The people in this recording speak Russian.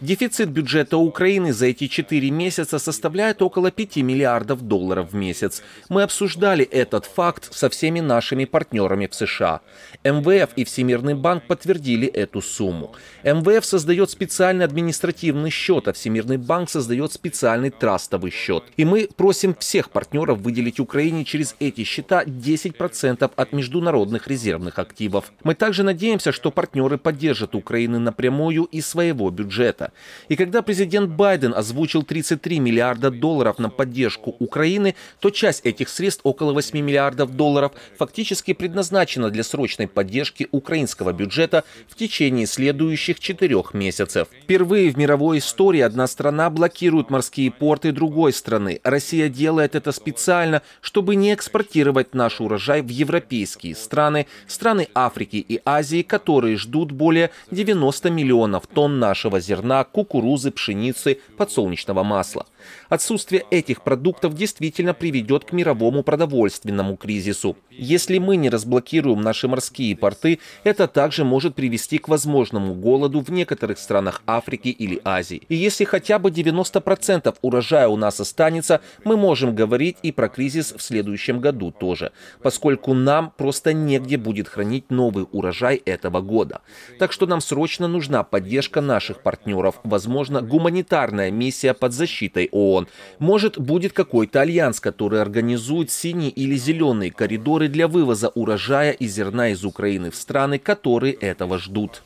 Дефицит бюджета Украины за эти четыре месяца составляет около 5 миллиардов долларов в месяц. Мы обсуждали этот факт со всеми нашими партнерами в США. МВФ и Всемирный банк подтвердили эту сумму. МВФ создает специальный административный счет, а Всемирный банк создает специальный трастовый счет. И мы просим всех партнеров выделить Украине через эти счета 10% от международных резервных активов. Мы также надеемся, что партнеры поддержат поддержит Украины напрямую из своего бюджета. И когда президент Байден озвучил 33 миллиарда долларов на поддержку Украины, то часть этих средств, около 8 миллиардов долларов, фактически предназначена для срочной поддержки украинского бюджета в течение следующих четырех месяцев. Впервые в мировой истории одна страна блокирует морские порты другой страны. Россия делает это специально, чтобы не экспортировать наш урожай в европейские страны, страны Африки и Азии, которые ждут более более 90 миллионов тонн нашего зерна, кукурузы, пшеницы, подсолнечного масла. Отсутствие этих продуктов действительно приведет к мировому продовольственному кризису. Если мы не разблокируем наши морские порты, это также может привести к возможному голоду в некоторых странах Африки или Азии. И если хотя бы 90% урожая у нас останется, мы можем говорить и про кризис в следующем году тоже, поскольку нам просто негде будет хранить новый урожай этого года. Так что нам срочно нужна поддержка наших партнеров, возможно, гуманитарная миссия под защитой ООН. Может, будет какой-то альянс, который организует синие или зеленые коридоры для вывоза урожая и зерна из Украины в страны, которые этого ждут.